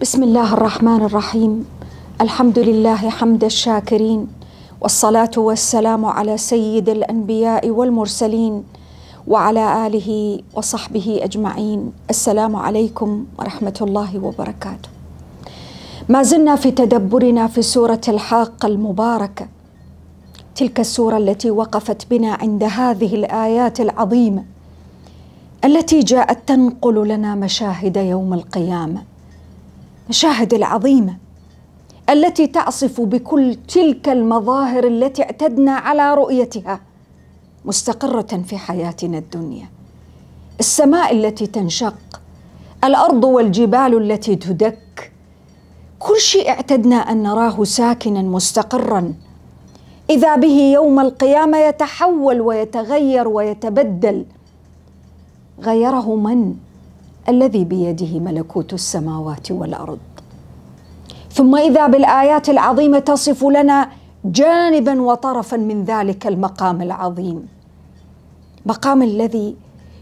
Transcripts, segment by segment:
بسم الله الرحمن الرحيم الحمد لله حمد الشاكرين والصلاه والسلام على سيد الانبياء والمرسلين وعلى اله وصحبه اجمعين السلام عليكم ورحمه الله وبركاته ما زلنا في تدبرنا في سوره الحاقه المباركه تلك السوره التي وقفت بنا عند هذه الايات العظيمه التي جاءت تنقل لنا مشاهد يوم القيامه المشاهد العظيمه التي تعصف بكل تلك المظاهر التي اعتدنا على رؤيتها مستقره في حياتنا الدنيا السماء التي تنشق الارض والجبال التي تدك كل شيء اعتدنا ان نراه ساكنا مستقرا اذا به يوم القيامه يتحول ويتغير ويتبدل غيره من الذي بيده ملكوت السماوات والارض ثم اذا بالايات العظيمه تصف لنا جانبا وطرفا من ذلك المقام العظيم مقام الذي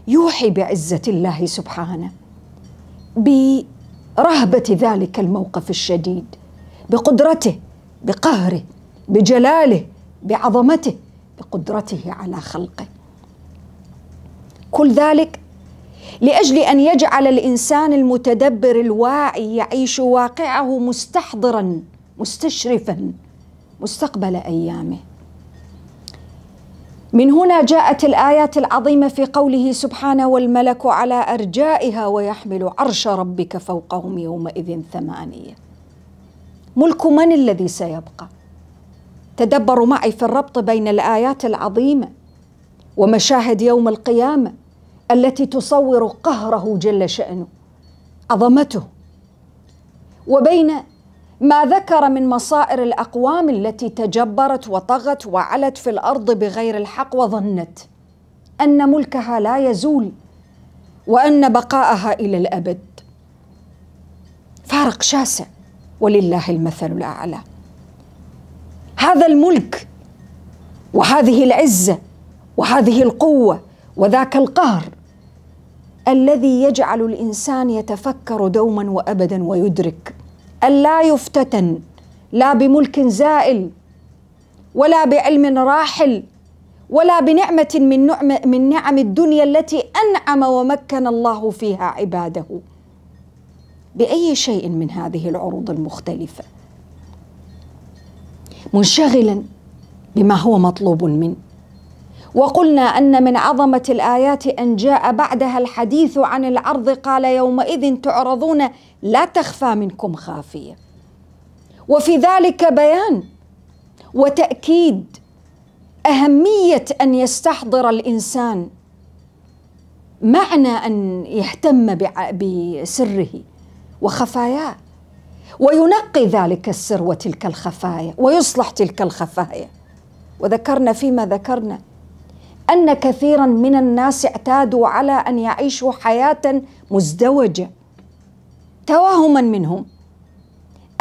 يوحي بعزه الله سبحانه برهبه ذلك الموقف الشديد بقدرته بقهره بجلاله بعظمته بقدرته على خلقه كل ذلك لاجل ان يجعل الانسان المتدبر الواعي يعيش واقعه مستحضرا مستشرفا مستقبل ايامه من هنا جاءت الايات العظيمه في قوله سبحانه والملك على ارجائها ويحمل عرش ربك فوقهم يومئذ ثمانيه ملك من الذي سيبقى تدبروا معي في الربط بين الايات العظيمه ومشاهد يوم القيامه التي تصور قهره جل شأنه عظمته وبين ما ذكر من مصائر الأقوام التي تجبرت وطغت وعلت في الأرض بغير الحق وظنت أن ملكها لا يزول وأن بقاءها إلى الأبد فارق شاسع ولله المثل الأعلى هذا الملك وهذه العزة وهذه القوة وذاك القهر الذي يجعل الانسان يتفكر دوما وابدا ويدرك الا يفتتن لا بملك زائل ولا بعلم راحل ولا بنعمة من نعم من نعم الدنيا التي أنعم ومكن الله فيها عباده بأي شيء من هذه العروض المختلفة منشغلا بما هو مطلوب منه وقلنا أن من عظمة الآيات أن جاء بعدها الحديث عن العرض قال يومئذ تعرضون لا تخفى منكم خافية وفي ذلك بيان وتأكيد أهمية أن يستحضر الإنسان معنى أن يهتم بسره وخفاياه وينقي ذلك السر وتلك الخفايا ويصلح تلك الخفايا وذكرنا فيما ذكرنا أن كثيرا من الناس اعتادوا على أن يعيشوا حياة مزدوجة توهما منهم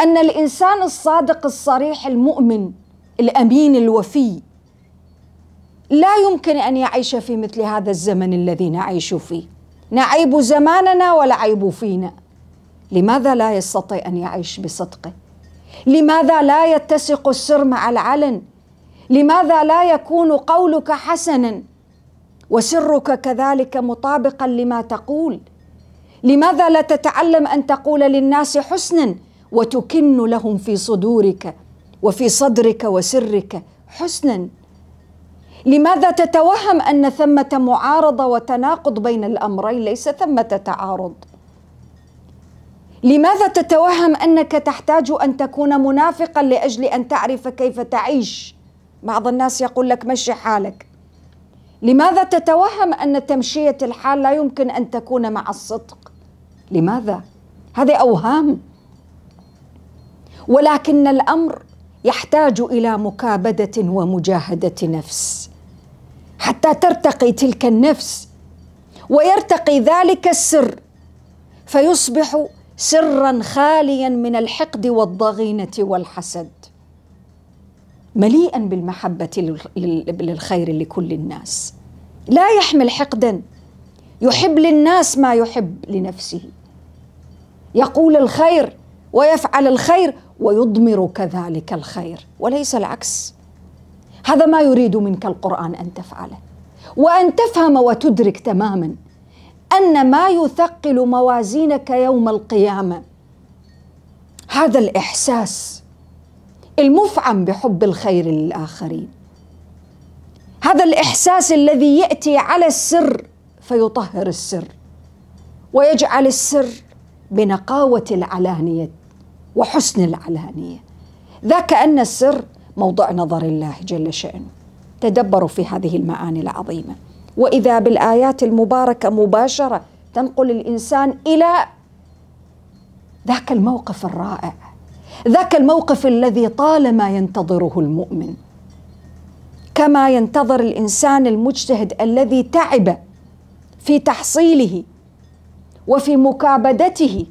أن الإنسان الصادق الصريح المؤمن الأمين الوفي لا يمكن أن يعيش في مثل هذا الزمن الذي نعيش فيه نعيب زماننا والعيب فينا لماذا لا يستطيع أن يعيش بصدقه لماذا لا يتسق السر مع العلن لماذا لا يكون قولك حسنا وسرك كذلك مطابقا لما تقول لماذا لا تتعلم ان تقول للناس حسنا وتكن لهم في صدورك وفي صدرك وسرك حسنا لماذا تتوهم ان ثمه معارضه وتناقض بين الامرين ليس ثمه تعارض لماذا تتوهم انك تحتاج ان تكون منافقا لاجل ان تعرف كيف تعيش بعض الناس يقول لك مشي حالك لماذا تتوهم ان تمشيه الحال لا يمكن ان تكون مع الصدق لماذا هذه اوهام ولكن الامر يحتاج الى مكابده ومجاهده نفس حتى ترتقي تلك النفس ويرتقي ذلك السر فيصبح سرا خاليا من الحقد والضغينه والحسد مليئا بالمحبة للخير لكل الناس لا يحمل حقدا يحب للناس ما يحب لنفسه يقول الخير ويفعل الخير ويضمر كذلك الخير وليس العكس هذا ما يريد منك القرآن أن تفعله وأن تفهم وتدرك تماما أن ما يثقل موازينك يوم القيامة هذا الإحساس المفعم بحب الخير للاخرين هذا الاحساس الذي ياتي على السر فيطهر السر ويجعل السر بنقاوه العلانيه وحسن العلانيه ذاك ان السر موضع نظر الله جل شانه تدبروا في هذه المعاني العظيمه واذا بالايات المباركه مباشره تنقل الانسان الى ذاك الموقف الرائع ذاك الموقف الذي طالما ينتظره المؤمن كما ينتظر الانسان المجتهد الذي تعب في تحصيله وفي مكابدته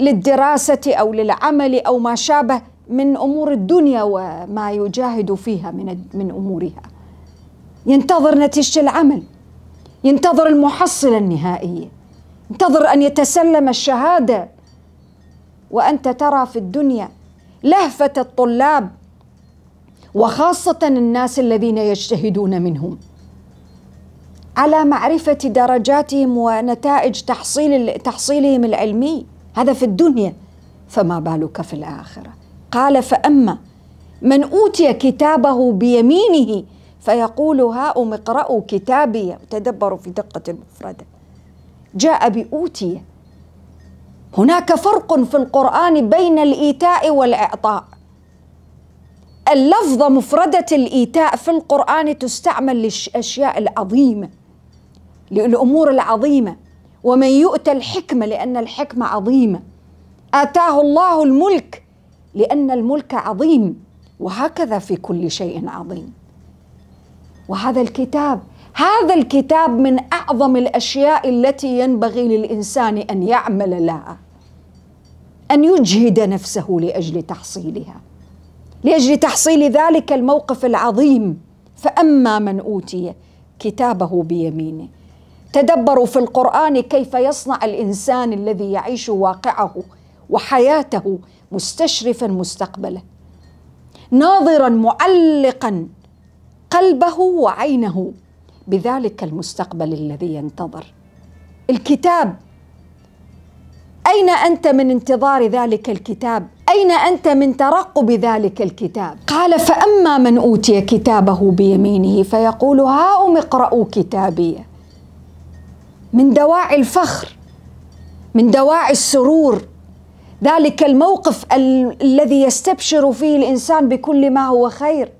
للدراسه او للعمل او ما شابه من امور الدنيا وما يجاهد فيها من من امورها ينتظر نتيجه العمل ينتظر المحصله النهائيه ينتظر ان يتسلم الشهاده وانت ترى في الدنيا لهفه الطلاب وخاصه الناس الذين يجتهدون منهم على معرفه درجاتهم ونتائج تحصيل تحصيلهم العلمي هذا في الدنيا فما بالك في الاخره قال فاما من اوتي كتابه بيمينه فيقول هاؤم اقرأوا كتابي تدبروا في دقة المفردة جاء بأوتي هناك فرق في القرآن بين الإيتاء والإعطاء اللفظة مفردة الإيتاء في القرآن تستعمل للأشياء العظيمة للأمور العظيمة ومن يؤتى الحكمة لأن الحكمة عظيمة آتاه الله الملك لأن الملك عظيم وهكذا في كل شيء عظيم وهذا الكتاب هذا الكتاب من اعظم الاشياء التي ينبغي للانسان ان يعمل لها ان يجهد نفسه لاجل تحصيلها لاجل تحصيل ذلك الموقف العظيم فاما من اوتي كتابه بيمينه تدبروا في القران كيف يصنع الانسان الذي يعيش واقعه وحياته مستشرفا مستقبله ناظرا معلقا قلبه وعينه بذلك المستقبل الذي ينتظر الكتاب اين انت من انتظار ذلك الكتاب اين انت من ترقب ذلك الكتاب قال فاما من اوتي كتابه بيمينه فيقول هاؤم اقرأوا كتابي من دواعي الفخر من دواعي السرور ذلك الموقف ال- الذي يستبشر فيه الانسان بكل ما هو خير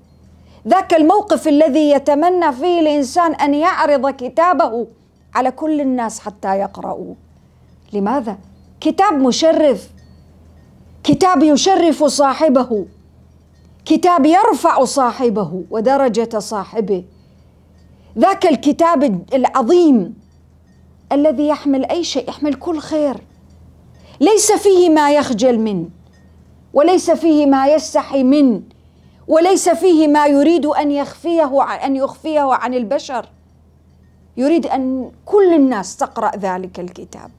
ذاك الموقف الذي يتمنى فيه الانسان ان يعرض كتابه على كل الناس حتى يقرؤوا لماذا كتاب مشرف كتاب يشرف صاحبه كتاب يرفع صاحبه ودرجه صاحبه ذاك الكتاب العظيم الذي يحمل اي شيء يحمل كل خير ليس فيه ما يخجل منه وليس فيه ما يستحي منه وليس فيه ما يريد أن يخفيه أن يخفيه عن البشر يريد أن كل الناس تقرأ ذلك الكتاب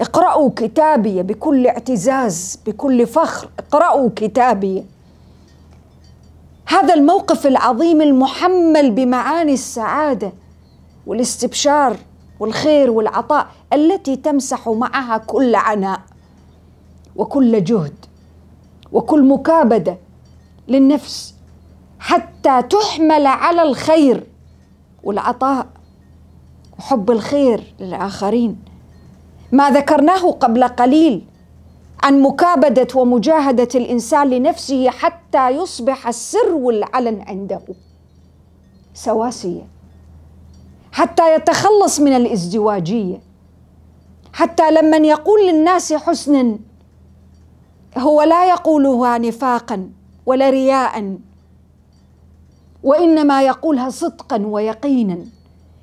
اقرأوا كتابي بكل اعتزاز بكل فخر اقرأوا كتابي هذا الموقف العظيم المحمل بمعاني السعادة والاستبشار والخير والعطاء التي تمسح معها كل عناء وكل جهد وكل مكابده للنفس حتى تحمل على الخير والعطاء وحب الخير للآخرين ما ذكرناه قبل قليل عن مكابدة ومجاهدة الإنسان لنفسه حتى يصبح السر والعلن عنده سواسية حتى يتخلص من الازدواجية حتى لمن يقول للناس حسنا هو لا يقولها نفاقا ولا رياء وانما يقولها صدقا ويقينا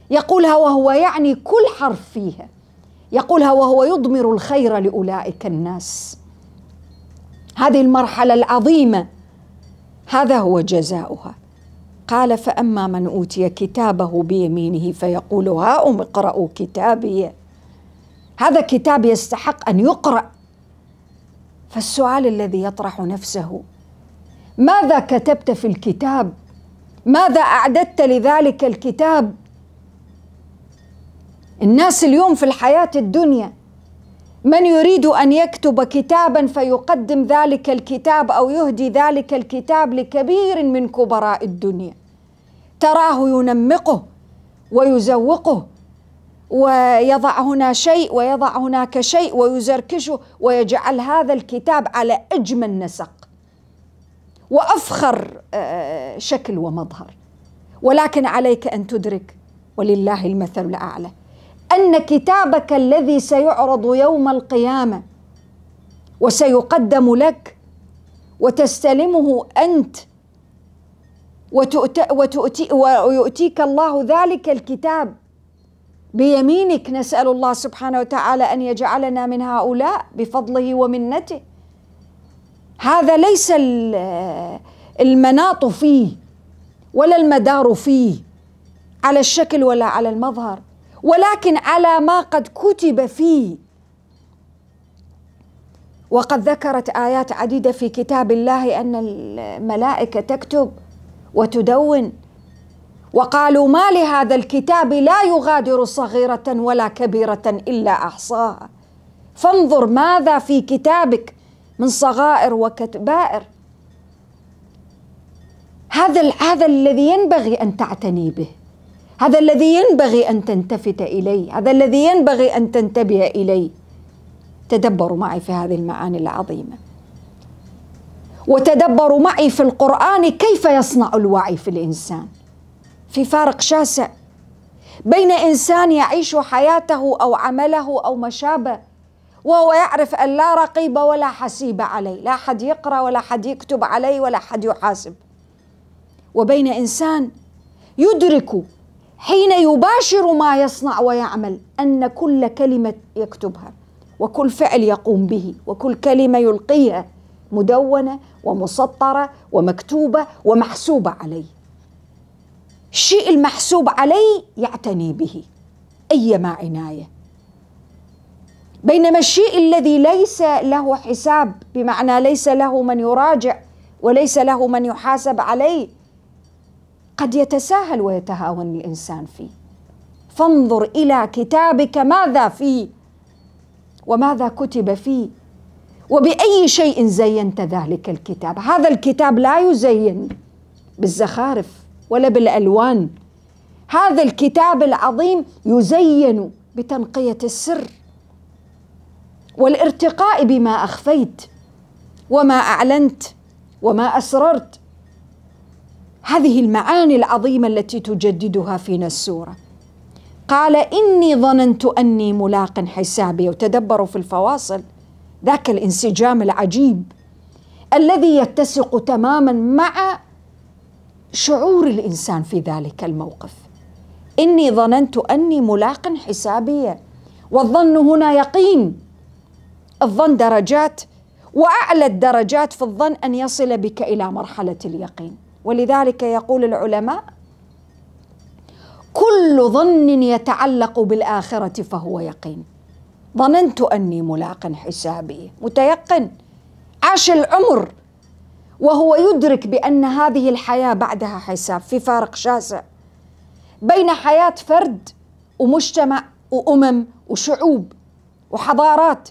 يقولها وهو يعني كل حرف فيها يقولها وهو يضمر الخير لاولئك الناس هذه المرحله العظيمه هذا هو جزاؤها قال فاما من اوتي كتابه بيمينه فيقول هاؤم اقرأوا كتابي هذا كتاب يستحق ان يقرأ فالسؤال الذي يطرح نفسه ماذا كتبت في الكتاب ماذا اعددت لذلك الكتاب الناس اليوم في الحياه الدنيا من يريد ان يكتب كتابا فيقدم ذلك الكتاب او يهدي ذلك الكتاب لكبير من كبراء الدنيا تراه ينمقه ويزوقه ويضع هنا شيء ويضع هناك شيء ويزركشه ويجعل هذا الكتاب على اجمل نسق وافخر آه، آه، شكل ومظهر ولكن عليك ان تدرك ولله المثل الاعلى ان كتابك الذي سيعرض يوم القيامه وسيقدم لك وتستلمه انت وتؤتي وتؤتي ويؤتيك الله ذلك الكتاب بيمينك نسال الله سبحانه وتعالى ان يجعلنا من هؤلاء بفضله ومنته هذا ليس المناط فيه ولا المدار فيه على الشكل ولا على المظهر ولكن على ما قد كتب فيه وقد ذكرت ايات عديده في كتاب الله ان الملائكه تكتب وتدون وقالوا ما لهذا الكتاب لا يغادر صغيره ولا كبيره الا احصاها فانظر ماذا في كتابك من صغائر وكبائر هذا هذا الذي ينبغي ان تعتني به هذا الذي ينبغي ان تلتفت اليه هذا الذي ينبغي ان تنتبه اليه تدبروا معي في هذه المعاني العظيمه وتدبروا معي في القران كيف يصنع الوعي في الانسان في فارق شاسع بين انسان يعيش حياته او عمله او ما شابه وهو يعرف أن لا رقيب ولا حسيب عليه لا حد يقرأ ولا حد يكتب عليه ولا حد يحاسب وبين إنسان يدرك حين يباشر ما يصنع ويعمل أن كل كلمة يكتبها وكل فعل يقوم به وكل كلمة يلقيها مدونة ومسطرة ومكتوبة ومحسوبة عليه الشيء المحسوب علي يعتني به أيما عناية بينما الشيء الذي ليس له حساب بمعنى ليس له من يراجع وليس له من يحاسب عليه قد يتساهل ويتهاون الانسان فيه فانظر الى كتابك ماذا فيه وماذا كتب فيه وباي شيء زينت ذلك الكتاب هذا الكتاب لا يزين بالزخارف ولا بالالوان هذا الكتاب العظيم يزين بتنقيه السر والارتقاء بما اخفيت وما اعلنت وما اسررت هذه المعاني العظيمه التي تجددها فينا السوره قال اني ظننت اني ملاق حسابي وتدبروا في الفواصل ذاك الانسجام العجيب الذي يتسق تماما مع شعور الانسان في ذلك الموقف اني ظننت اني ملاق حسابي والظن هنا يقين الظن درجات واعلى الدرجات في الظن ان يصل بك الى مرحله اليقين ولذلك يقول العلماء كل ظن يتعلق بالاخره فهو يقين ظننت اني ملاق حسابي متيقن عاش العمر وهو يدرك بان هذه الحياه بعدها حساب في فارق شاسع بين حياه فرد ومجتمع وامم وشعوب وحضارات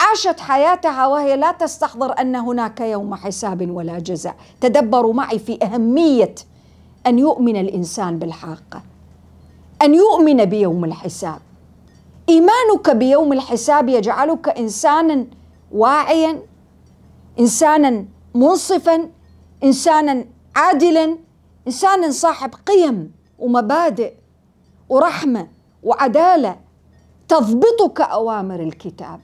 عاشت حياتها وهي لا تستحضر ان هناك يوم حساب ولا جزاء تدبروا معي في اهميه ان يؤمن الانسان بالحاقه ان يؤمن بيوم الحساب ايمانك بيوم الحساب يجعلك انسانا واعيا انسانا منصفا انسانا عادلا انسانا صاحب قيم ومبادئ ورحمه وعداله تضبطك اوامر الكتاب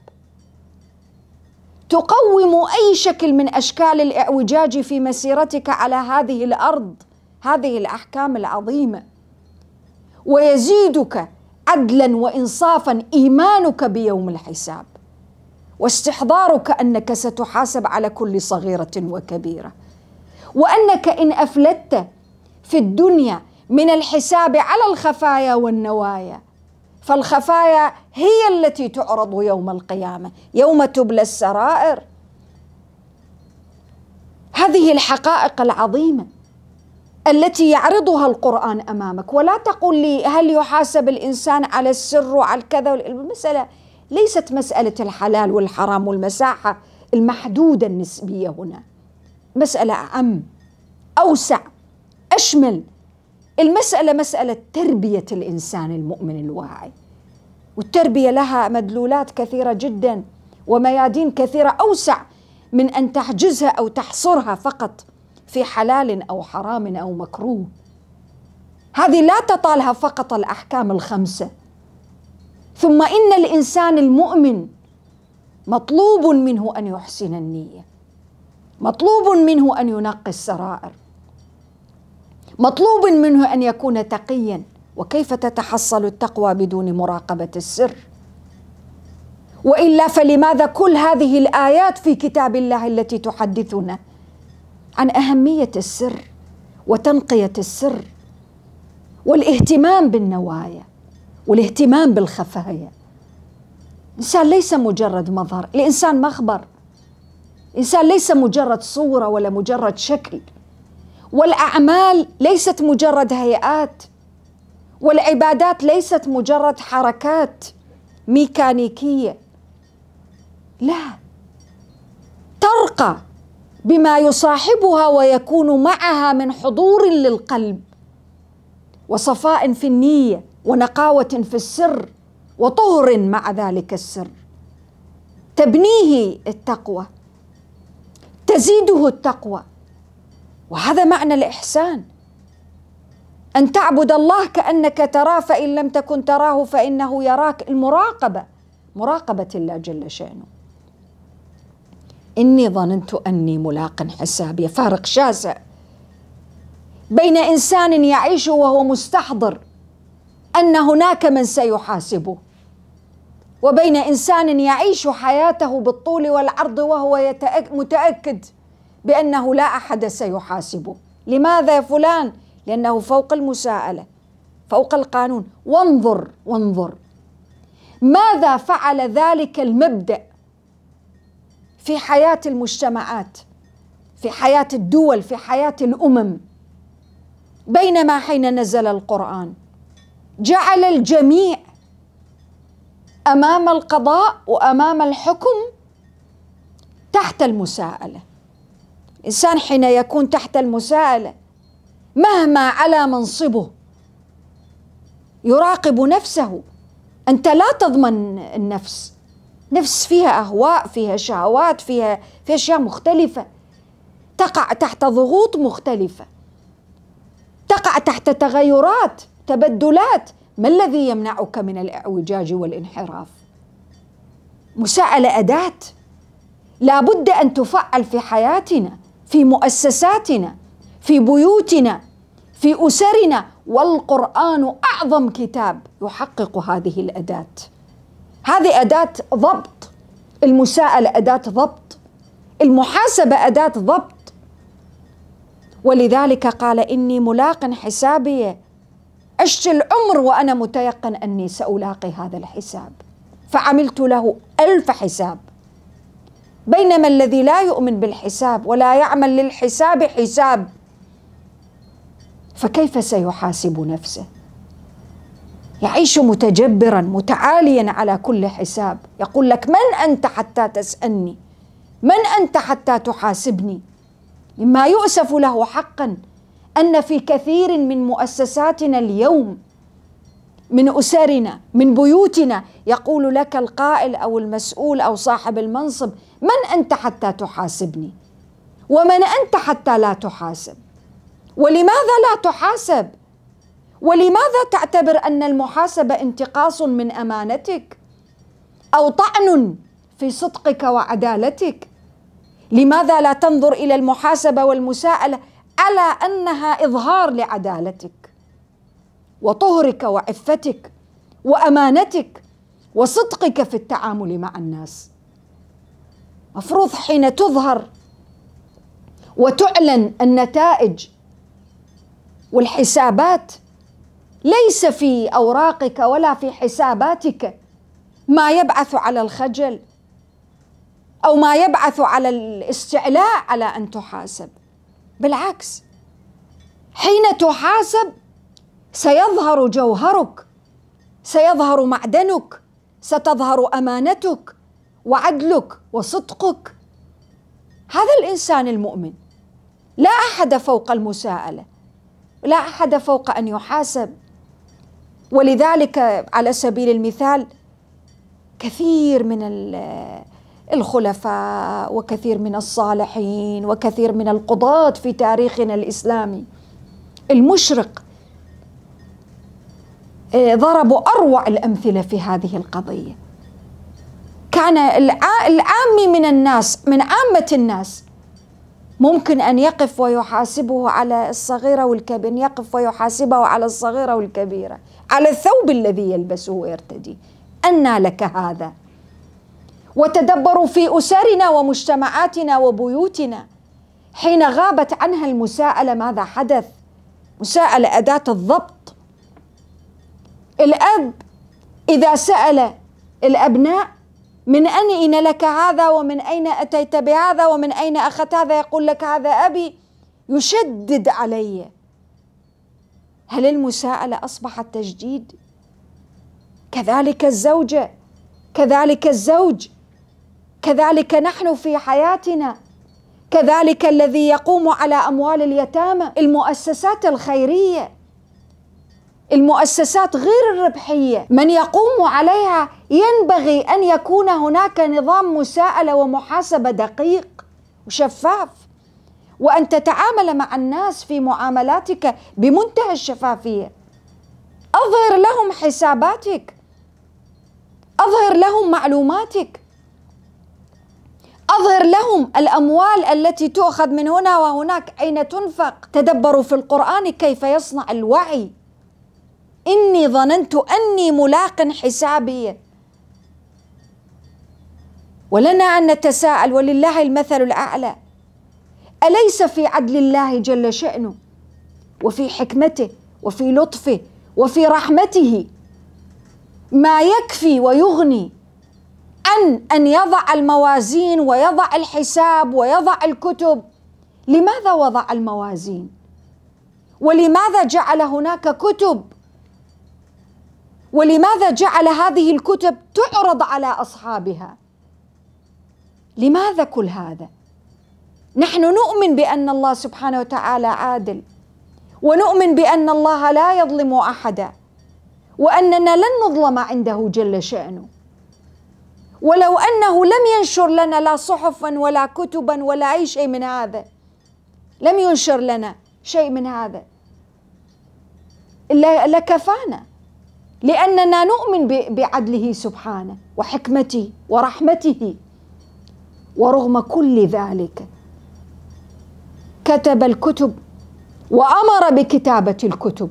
تقوم اي شكل من اشكال الاعوجاج في مسيرتك على هذه الارض هذه الاحكام العظيمه ويزيدك عدلا وانصافا ايمانك بيوم الحساب واستحضارك انك ستحاسب على كل صغيره وكبيره وانك ان افلتت في الدنيا من الحساب على الخفايا والنوايا فالخفايا هي التي تعرض يوم القيامه يوم تبلى السرائر هذه الحقائق العظيمه التي يعرضها القران امامك ولا تقول لي هل يحاسب الانسان على السر وعلى الكذا المساله ليست مساله الحلال والحرام والمساحه المحدوده النسبيه هنا مساله اعم اوسع اشمل المسألة مسألة تربية الإنسان المؤمن الواعي والتربية لها مدلولات كثيرة جدا وميادين كثيرة أوسع من أن تحجزها أو تحصرها فقط في حلال أو حرام أو مكروه هذه لا تطالها فقط الأحكام الخمسة ثم إن الإنسان المؤمن مطلوب منه أن يحسن النية مطلوب منه أن ينقي السرائر مطلوب منه ان يكون تقيا وكيف تتحصل التقوى بدون مراقبه السر والا فلماذا كل هذه الايات في كتاب الله التي تحدثنا عن اهميه السر وتنقيه السر والاهتمام بالنوايا والاهتمام بالخفايا الانسان ليس مجرد مظهر الانسان مخبر الانسان ليس مجرد صوره ولا مجرد شكل والاعمال ليست مجرد هيئات والعبادات ليست مجرد حركات ميكانيكيه لا ترقى بما يصاحبها ويكون معها من حضور للقلب وصفاء في النيه ونقاوه في السر وطهر مع ذلك السر تبنيه التقوى تزيده التقوى وهذا معنى الإحسان أن تعبد الله كأنك تراه فإن لم تكن تراه فإنه يراك المراقبة مراقبة الله جل شأنه إني ظننت أني ملاق حسابي فارق شاسع بين إنسان يعيش وهو مستحضر أن هناك من سيحاسبه وبين إنسان يعيش حياته بالطول والعرض وهو متأكد بأنه لا أحد سيحاسبه لماذا يا فلان؟ لأنه فوق المساءلة فوق القانون وانظر وانظر ماذا فعل ذلك المبدأ في حياة المجتمعات في حياة الدول في حياة الأمم بينما حين نزل القرآن جعل الجميع امام القضاء وامام الحكم تحت المساءله الإنسان حين يكون تحت المساءلة مهما على منصبه يراقب نفسه أنت لا تضمن النفس نفس فيها أهواء فيها شهوات فيها في أشياء مختلفة تقع تحت ضغوط مختلفة تقع تحت تغيرات تبدلات ما الذي يمنعك من الاعوجاج والانحراف مساءلة أداة لابد أن تفعل في حياتنا في مؤسساتنا في بيوتنا في اسرنا والقران اعظم كتاب يحقق هذه الاداه هذه اداه ضبط المساءله اداه ضبط المحاسبه اداه ضبط ولذلك قال اني ملاق حسابي أشت العمر وانا متيقن اني سالاقي هذا الحساب فعملت له الف حساب بينما الذي لا يؤمن بالحساب ولا يعمل للحساب حساب فكيف سيحاسب نفسه يعيش متجبرا متعاليا على كل حساب يقول لك من انت حتى تسالني من انت حتى تحاسبني مما يؤسف له حقا ان في كثير من مؤسساتنا اليوم من اسرنا من بيوتنا يقول لك القائل او المسؤول او صاحب المنصب من انت حتى تحاسبني ومن انت حتى لا تحاسب ولماذا لا تحاسب ولماذا تعتبر ان المحاسبه انتقاص من امانتك او طعن في صدقك وعدالتك لماذا لا تنظر الى المحاسبه والمساءله على انها اظهار لعدالتك وطهرك وعفتك وامانتك وصدقك في التعامل مع الناس مفروض حين تظهر وتعلن النتائج والحسابات ليس في اوراقك ولا في حساباتك ما يبعث على الخجل او ما يبعث على الاستعلاء على ان تحاسب بالعكس حين تحاسب سيظهر جوهرك سيظهر معدنك ستظهر امانتك وعدلك وصدقك هذا الانسان المؤمن لا احد فوق المساءله لا احد فوق ان يحاسب ولذلك على سبيل المثال كثير من الخلفاء وكثير من الصالحين وكثير من القضاة في تاريخنا الإسلامي المشرق آه، ضربوا اروع الامثله في هذه القضيه كان العامي من الناس من عامه الناس ممكن ان يقف ويحاسبه على الصغيره والكبيره يقف ويحاسبه على الصغيره والكبيره على الثوب الذي يلبسه ويرتديه انى لك هذا وتدبروا في اسرنا ومجتمعاتنا وبيوتنا حين غابت عنها المساءله ماذا حدث مساءله اداه الضبط الأب إذا سأل الأبناء من أين لك هذا ومن أين أتيت بهذا ومن أين أخذت هذا يقول لك هذا أبي يشدد علي هل المساءلة أصبحت تشديد؟ كذلك الزوجة كذلك الزوج كذلك نحن في حياتنا كذلك الذي يقوم على أموال اليتامى المؤسسات الخيرية المؤسسات غير الربحيه من يقوم عليها ينبغي ان يكون هناك نظام مساءله ومحاسبه دقيق وشفاف وان تتعامل مع الناس في معاملاتك بمنتهى الشفافيه اظهر لهم حساباتك اظهر لهم معلوماتك أظهر لهم الأموال التي تؤخذ من هنا وهناك أين تنفق تدبروا في القرآن كيف يصنع الوعي إني ظننت أني ملاق حسابي ولنا أن نتساءل ولله المثل الأعلى أليس في عدل الله جل شأنه وفي حكمته وفي لطفه وفي رحمته ما يكفي ويغني عن أن يضع الموازين ويضع الحساب ويضع الكتب لماذا وضع الموازين ولماذا جعل هناك كتب ولماذا جعل هذه الكتب تعرض على اصحابها لماذا كل هذا نحن نؤمن بان الله سبحانه وتعالى عادل ونؤمن بان الله لا يظلم احدا واننا لن نظلم عنده جل شانه ولو انه لم ينشر لنا لا صحفا ولا كتبا ولا اي شيء من هذا لم ينشر لنا شيء من هذا لكفانا لأننا نؤمن بعدله سبحانه وحكمته ورحمته ورغم كل ذلك كتب الكتب وأمر بكتابة الكتب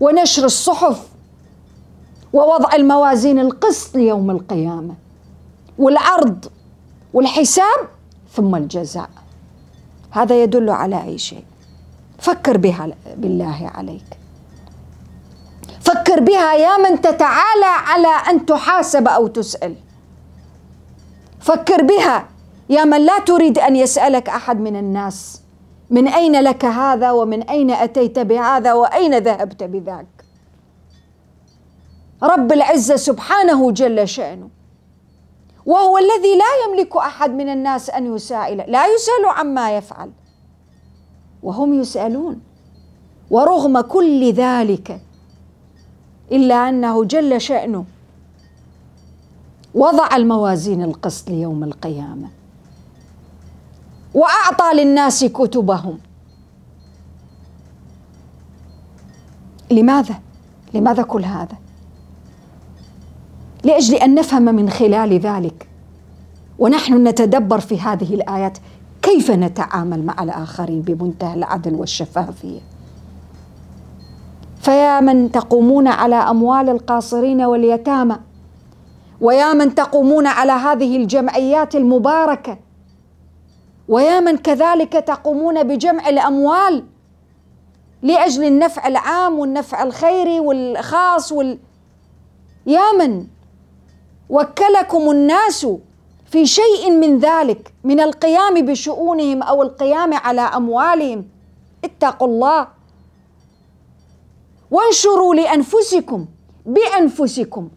ونشر الصحف ووضع الموازين القسط ليوم القيامة والعرض والحساب ثم الجزاء هذا يدل على أي شيء فكر بها بالله عليك فكر بها يا من تتعالى على أن تحاسب أو تسأل فكر بها يا من لا تريد أن يسألك أحد من الناس من أين لك هذا ومن أين أتيت بهذا وأين ذهبت بذاك رب العزة سبحانه جل شأنه وهو الذي لا يملك أحد من الناس أن يسائل لا يسأل عما يفعل وهم يسألون ورغم كل ذلك إلا أنه جل شأنه وضع الموازين القسط ليوم القيامة وأعطى للناس كتبهم لماذا؟ لماذا كل هذا؟ لأجل أن نفهم من خلال ذلك ونحن نتدبر في هذه الآيات كيف نتعامل مع الآخرين بمنتهى العدل والشفافية فيا من تقومون على اموال القاصرين واليتامى ويا من تقومون على هذه الجمعيات المباركه ويا من كذلك تقومون بجمع الاموال لاجل النفع العام والنفع الخيري والخاص وال يا من وكلكم الناس في شيء من ذلك من القيام بشؤونهم او القيام على اموالهم اتقوا الله وانشروا لانفسكم بانفسكم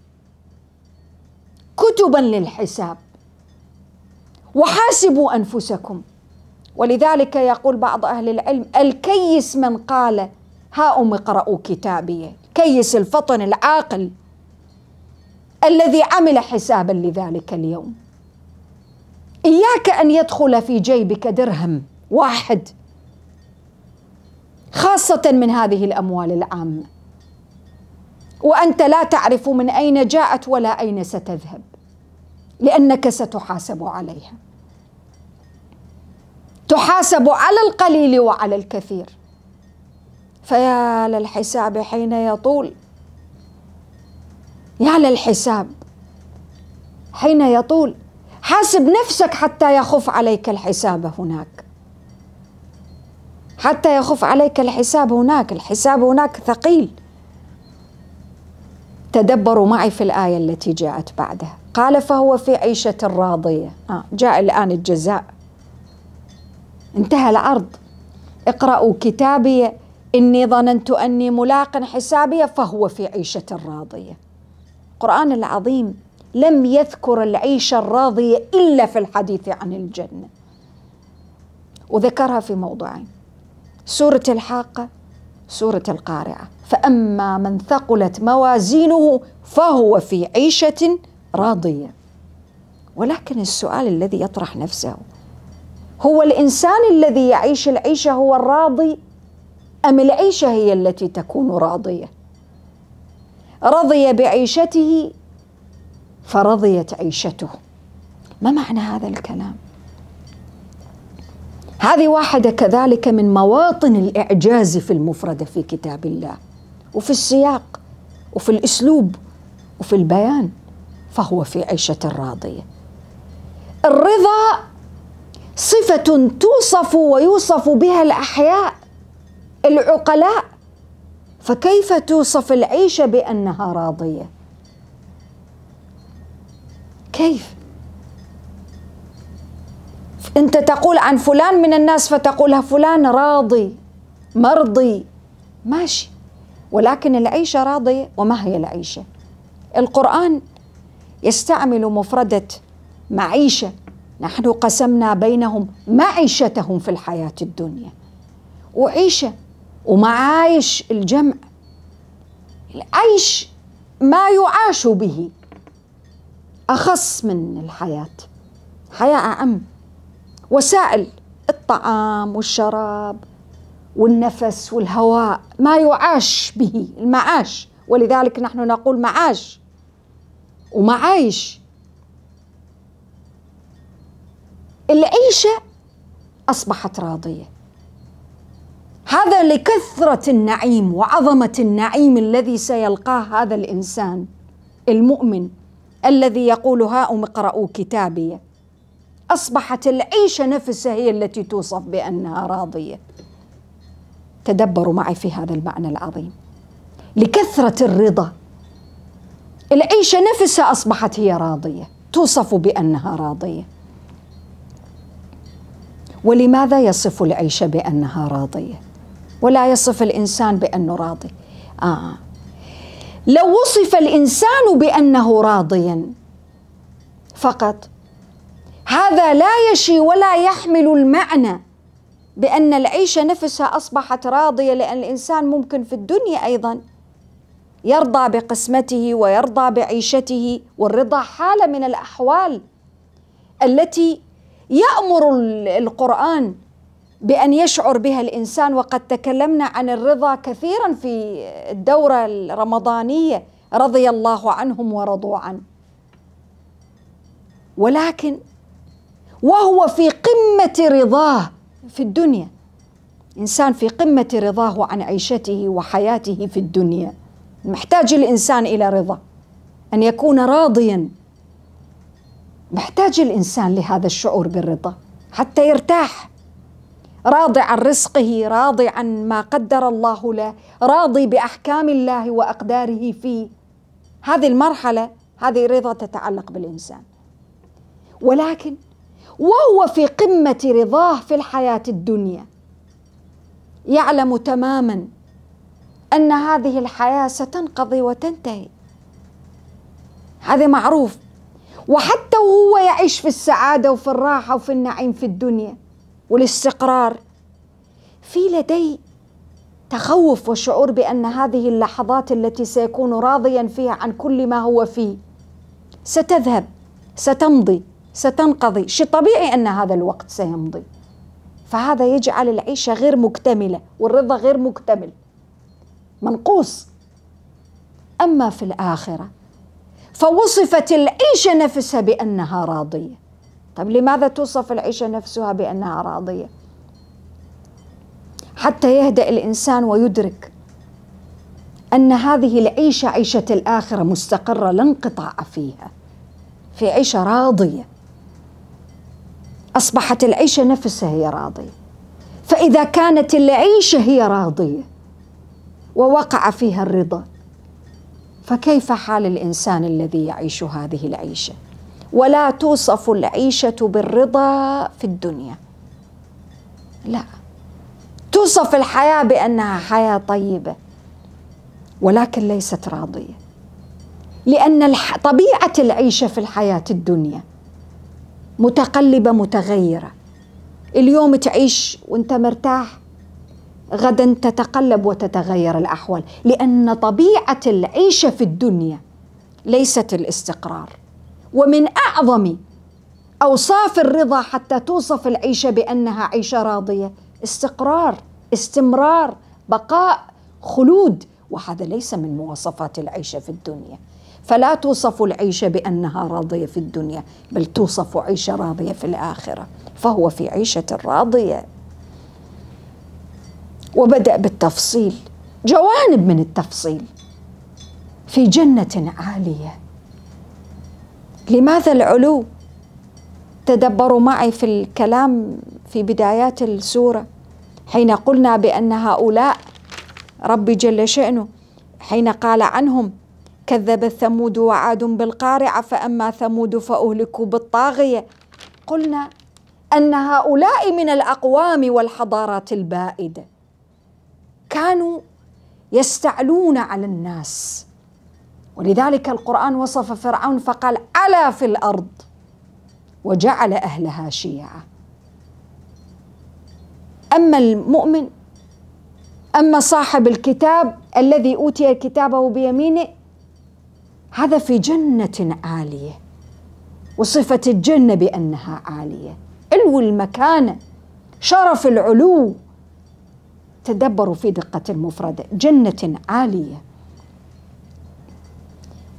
كتبا للحساب وحاسبوا انفسكم ولذلك يقول بعض اهل العلم الكيس من قال هاؤم اقرأوا كتابي كيس الفطن العاقل الذي عمل حسابا لذلك اليوم إياك أن يدخل في جيبك درهم واحد خاصة من هذه الأموال العامة وأنت لا تعرف من أين جاءت ولا أين ستذهب لأنك ستحاسب عليها تحاسب على القليل وعلى الكثير فيا للحساب حين يطول يا للحساب حين يطول حاسب نفسك حتى يخف عليك الحساب هناك حتى يخف عليك الحساب هناك الحساب هناك ثقيل تدبروا معي في الآية التي جاءت بعدها قال فهو في عيشة راضية آه جاء الآن الجزاء انتهى العرض اقرأوا كتابي إني ظننت أني ملاق حسابي فهو في عيشة راضية القرآن العظيم لم يذكر العيشة الراضية إلا في الحديث عن الجنة وذكرها في موضوعين سورة الحاقة سورة القارعة فأما من ثقلت موازينه فهو في عيشة راضية ولكن السؤال الذي يطرح نفسه هو الإنسان الذي يعيش العيشة هو الراضي أم العيشة هي التي تكون راضية رضي بعيشته فرضيت عيشته ما معنى هذا الكلام هذه واحدة كذلك من مواطن الإعجاز في المفردة في كتاب الله وفي السياق وفي الأسلوب وفي البيان فهو في عيشة راضية الرضا صفة توصف ويوصف بها الأحياء العقلاء فكيف توصف العيشة بأنها راضية؟ كيف؟ أنت تقول عن فلان من الناس فتقولها فلان راضي مرضي ماشي ولكن العيشة راضية وما هي العيشة القرآن يستعمل مفردة معيشة نحن قسمنا بينهم معيشتهم في الحياة الدنيا وعيشة ومعايش الجمع العيش ما يعاش به أخص من الحياة حياة أعم وسائل الطعام والشراب والنفس والهواء ما يعاش به المعاش ولذلك نحن نقول معاش ومعايش العيشة أصبحت راضية هذا لكثرة النعيم وعظمة النعيم الذي سيلقاه هذا الإنسان المؤمن الذي يقول هاؤم اقرأوا كتابيه أصبحت العيشة نفسها هي التي توصف بأنها راضية تدبروا معي في هذا المعنى العظيم لكثرة الرضا العيشة نفسها أصبحت هي راضية توصف بأنها راضية ولماذا يصف العيشة بأنها راضية ولا يصف الإنسان بأنه راضي آه. لو وصف الإنسان بأنه راضيا فقط هذا لا يشي ولا يحمل المعنى بأن العيشة نفسها أصبحت راضية لأن الإنسان ممكن في الدنيا أيضا يرضى بقسمته ويرضى بعيشته والرضا حالة من الأحوال التي يأمر القرآن بأن يشعر بها الإنسان وقد تكلمنا عن الرضا كثيرا في الدورة الرمضانية رضي الله عنهم ورضوا عنه ولكن وهو في قمه رضاه في الدنيا انسان في قمه رضاه عن عيشته وحياته في الدنيا محتاج الانسان الى رضا ان يكون راضيا محتاج الانسان لهذا الشعور بالرضا حتى يرتاح راضي عن رزقه راضي عن ما قدر الله له راضي باحكام الله واقداره فيه هذه المرحله هذه رضا تتعلق بالانسان ولكن وهو في قمة رضاه في الحياة الدنيا يعلم تماما أن هذه الحياة ستنقضي وتنتهي هذا معروف وحتى وهو يعيش في السعادة وفي الراحة وفي النعيم في الدنيا والاستقرار في لديه تخوف وشعور بأن هذه اللحظات التي سيكون راضيا فيها عن كل ما هو فيه ستذهب ستمضي ستنقضي شيء طبيعي أن هذا الوقت سيمضي فهذا يجعل العيشة غير مكتملة والرضا غير مكتمل منقوص أما في الآخرة فوصفت العيشة نفسها بأنها راضية طيب لماذا توصف العيشة نفسها بأنها راضية حتى يهدأ الإنسان ويدرك أن هذه العيشة عيشة الآخرة مستقرة لا انقطاع فيها في عيشة راضية أصبحت العيشة نفسها هي راضية فإذا كانت العيشة هي راضية ووقع فيها الرضا فكيف حال الإنسان الذي يعيش هذه العيشة ولا توصف العيشة بالرضا في الدنيا لا توصف الحياة بأنها حياة طيبة ولكن ليست راضية لأن طبيعة العيشة في الحياة الدنيا متقلبة متغيرة اليوم تعيش وانت مرتاح غدا تتقلب وتتغير الأحوال لأن طبيعة العيشة في الدنيا ليست الاستقرار ومن أعظم أوصاف الرضا حتى توصف العيشة بأنها عيشة راضية استقرار استمرار بقاء خلود وهذا ليس من مواصفات العيشة في الدنيا فلا توصف العيشه بانها راضيه في الدنيا بل توصف عيشه راضيه في الاخره فهو في عيشه راضيه وبدا بالتفصيل جوانب من التفصيل في جنه عاليه لماذا العلو تدبروا معي في الكلام في بدايات السوره حين قلنا بان هؤلاء ربي جل شانه حين قال عنهم كذب ثمود وعاد بالقارعة فأما ثمود فأهلكوا بالطاغية قلنا أن هؤلاء من الأقوام والحضارات البائدة كانوا يستعلون على الناس ولذلك القرآن وصف فرعون فقال على في الأرض وجعل أهلها شيعا أما المؤمن أما صاحب الكتاب الذي أوتي كتابه بيمينه هذا في جنة عالية وصفة الجنة بأنها عالية علو المكانة شرف العلو تدبروا في دقة المفردة جنة عالية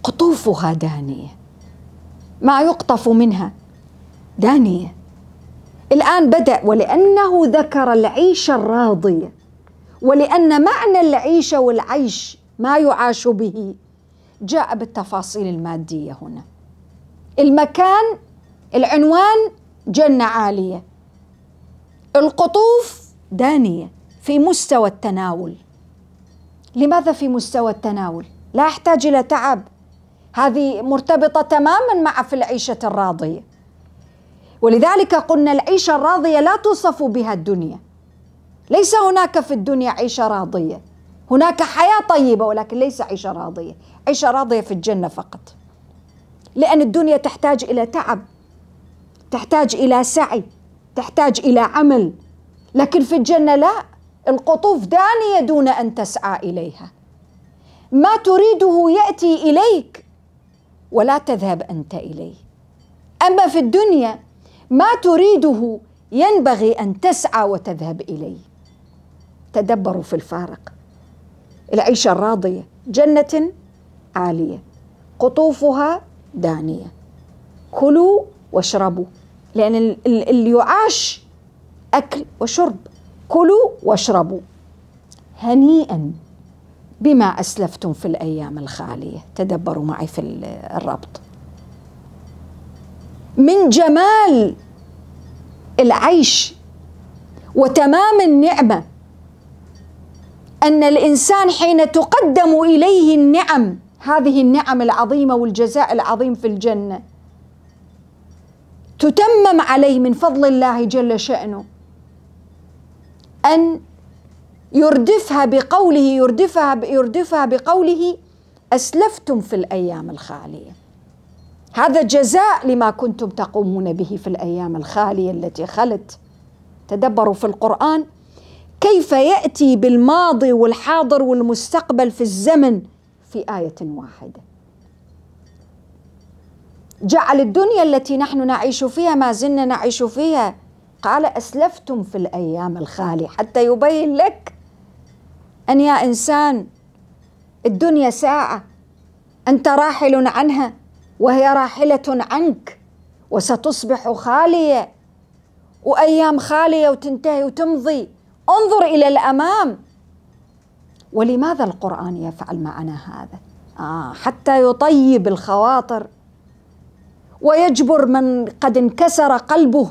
قطوفها دانية ما يقطف منها دانية الآن بدأ ولأنه ذكر العيش الراضية ولأن معنى العيش والعيش ما يعاش به جاء بالتفاصيل المادية هنا المكان العنوان جنة عالية القطوف دانية في مستوى التناول لماذا في مستوى التناول؟ لا أحتاج إلى تعب هذه مرتبطة تماما مع في العيشة الراضية ولذلك قلنا العيشة الراضية لا توصف بها الدنيا ليس هناك في الدنيا عيشة راضية هناك حياة طيبة ولكن ليس عيشة راضية عيشة راضية في الجنة فقط لأن الدنيا تحتاج إلى تعب تحتاج إلى سعي تحتاج إلى عمل لكن في الجنة لا القطوف دانية دون أن تسعى إليها ما تريده يأتي إليك ولا تذهب أنت إليه أما في الدنيا ما تريده ينبغي أن تسعى وتذهب إليه تدبروا في الفارق العيشة الراضية جنة عالية قطوفها دانية كلوا واشربوا لأن اللي يعاش أكل وشرب كلوا واشربوا هنيئا بما أسلفتم في الأيام الخالية تدبروا معي في الربط من جمال العيش وتمام النعمه ان الانسان حين تقدم اليه النعم هذه النعم العظيمه والجزاء العظيم في الجنه تتمم عليه من فضل الله جل شانه ان يردفها بقوله يردفها يردفها بقوله اسلفتم في الايام الخاليه هذا جزاء لما كنتم تقومون به في الايام الخاليه التي خلت تدبروا في القران كيف ياتي بالماضي والحاضر والمستقبل في الزمن في آية واحدة جعل الدنيا التي نحن نعيش فيها ما زلنا نعيش فيها قال أسلفتم في الأيام الخالية حتى يبين لك أن يا إنسان الدنيا ساعة أنت راحل عنها وهي راحلة عنك وستصبح خالية وأيام خالية وتنتهي وتمضي انظر إلى الأمام ولماذا القرآن يفعل معنا هذا آه حتى يطيب الخواطر ويجبر من قد انكسر قلبه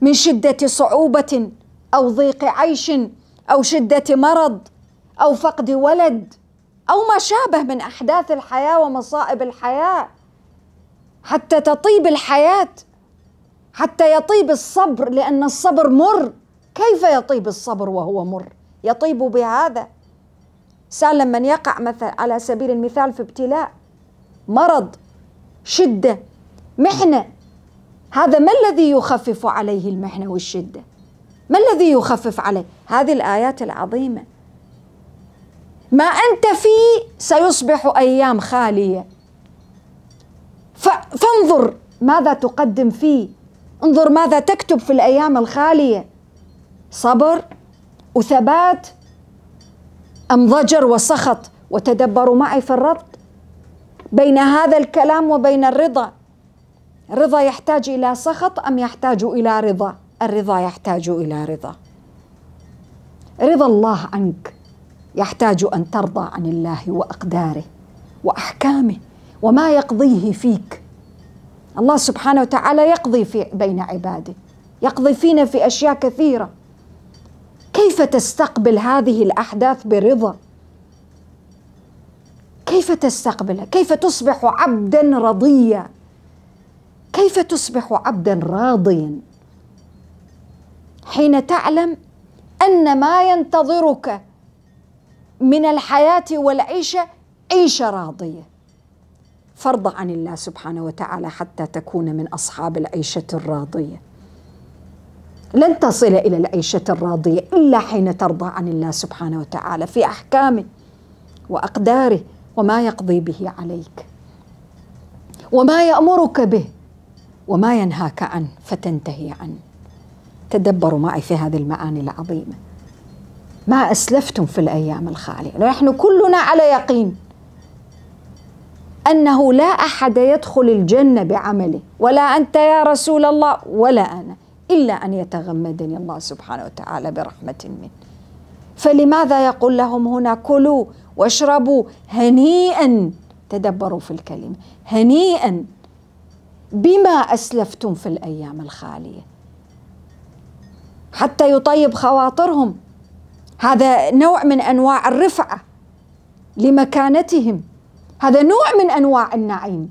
من شدة صعوبة أو ضيق عيش أو شدة مرض أو فقد ولد أو ما شابه من أحداث الحياة ومصائب الحياة حتى تطيب الحياة حتى يطيب الصبر لأن الصبر مر كيف يطيب الصبر وهو مر يطيب بهذا سأل من يقع مثلا على سبيل المثال في ابتلاء مرض شدة محنة هذا ما الذي يخفف عليه المحنة والشدة ما الذي يخفف عليه هذه الآيات العظيمة ما أنت فيه سيصبح أيام خالية فانظر ماذا تقدم فيه انظر ماذا تكتب في الأيام الخالية صبر وثبات أم ضجر وسخط وتدبروا معي في الربط بين هذا الكلام وبين الرضا رضا يحتاج إلى سخط أم يحتاج إلى رضا الرضا يحتاج إلى رضا رضا الله عنك يحتاج أن ترضى عن الله وأقداره وأحكامه وما يقضيه فيك الله سبحانه وتعالى يقضي في بين عباده يقضي فينا في أشياء كثيرة كيف تستقبل هذه الاحداث برضا كيف تستقبلها كيف تصبح عبدا رضيا كيف تصبح عبدا راضيا حين تعلم ان ما ينتظرك من الحياه والعيشه عيشه راضيه فرض عن الله سبحانه وتعالى حتى تكون من اصحاب العيشه الراضيه لن تصل إلى العيشة الراضية إلا حين ترضى عن الله سبحانه وتعالى في أحكامه وأقداره وما يقضي به عليك وما يأمرك به وما ينهاك عنه فتنتهي عنه تدبروا معي في هذه المعاني العظيمة ما أسلفتم في الأيام الخالية نحن كلنا على يقين أنه لا أحد يدخل الجنة بعمله ولا أنت يا رسول الله ولا أنا إلا أن يتغمدني الله سبحانه وتعالى برحمة منه فلماذا يقول لهم هنا كلوا واشربوا هنيئا تدبروا في الكلمة هنيئا بما أسلفتم في الأيام الخالية حتى يطيب خواطرهم هذا نوع من أنواع الرفعة لمكانتهم هذا نوع من أنواع النعيم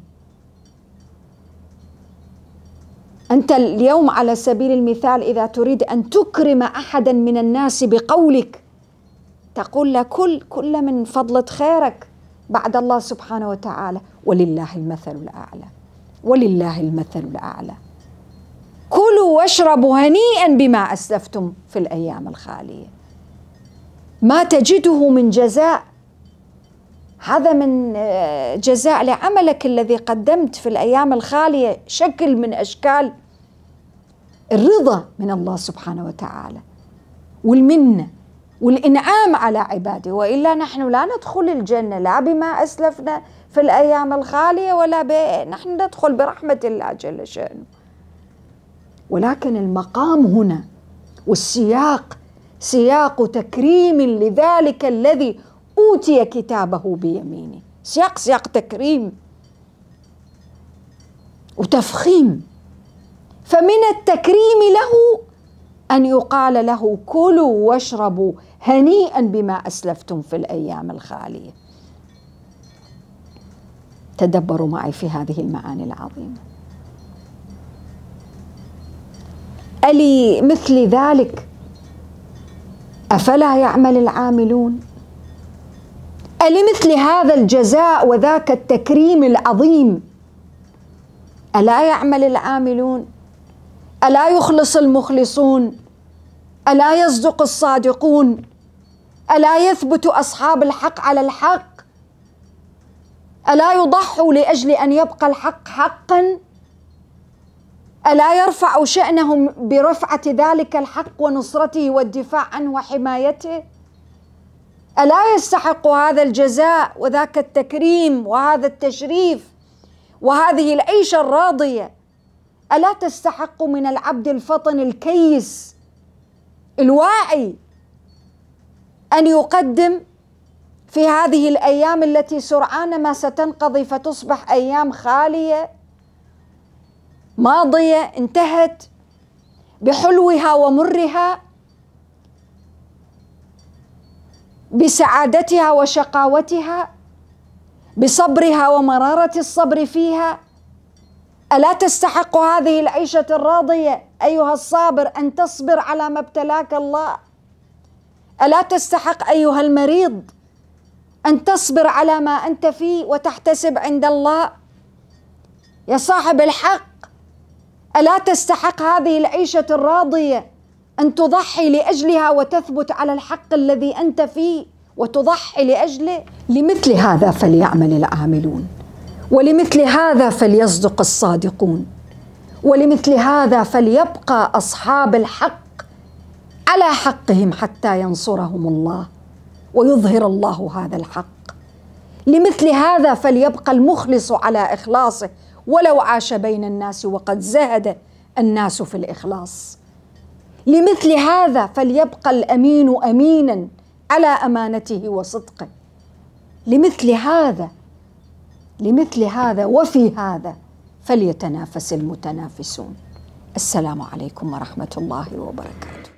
أنت اليوم على سبيل المثال إذا تريد أن تكرم أحدا من الناس بقولك تقول له كل كل من فضلة خيرك بعد الله سبحانه وتعالى ولله المثل الأعلى ولله المثل الأعلى كلوا واشربوا هنيئا بما أسلفتم في الأيام الخالية ما تجده من جزاء هذا من آه، جزاء لعملك الذي قدمت في الايام الخاليه شكل من اشكال الرضا من الله سبحانه وتعالى والمنه والإنعام على عباده وإلا نحن لا ندخل الجنة لا بما أسلفنا في الأيام الخالية ولا ب... نحن ندخل برحمة الله جل شأنه ولكن المقام هنا والسياق سياق تكريم لذلك الذي أوتي كتابه بيمينه سياق سياق تكريم وتفخيم فمن التكريم له ان يقال له كلوا واشربوا هنيئا بما اسلفتم في الايام الخاليه تدبروا معي في هذه المعاني العظيمه الي مثل ذلك افلا يعمل العاملون الي مثل هذا الجزاء وذاك التكريم العظيم ألا يعمل العاملون ألا يخلص المخلصون ألا يصدق الصادقون ألا يثبت أصحاب الحق على الحق ألا يضحوا لأجل أن يبقى الحق حقا ألا يرفع شأنهم برفعة ذلك الحق ونصرته والدفاع عنه وحمايته ألا يستحق هذا الجزاء وذاك التكريم وهذا التشريف وهذه العيشة الراضية ألا تستحق من العبد الفطن الكيس الواعي أن يقدم في هذه الأيام التي سرعان ما ستنقضي فتصبح أيام خالية ماضية انتهت بحلوها ومرها بسعادتها وشقاوتها بصبرها ومرارة الصبر فيها ألا تستحق هذه العيشة الراضية أيها الصابر أن تصبر على ما ابتلاك الله ألا تستحق أيها المريض أن تصبر على ما أنت فيه وتحتسب عند الله يا صاحب الحق ألا تستحق هذه العيشة الراضية أن تضحي لأجلها وتثبت على الحق الذي أنت فيه وتضحي لأجله لمثل هذا فليعمل العاملون ولمثل هذا فليصدق الصادقون ولمثل هذا فليبقى اصحاب الحق على حقهم حتى ينصرهم الله ويظهر الله هذا الحق لمثل هذا فليبقى المخلص على اخلاصه ولو عاش بين الناس وقد زهد الناس في الاخلاص لمثل هذا فليبقى الامين امينا على امانته وصدقه لمثل هذا لمثل هذا وفي هذا فليتنافس المتنافسون السلام عليكم ورحمه الله وبركاته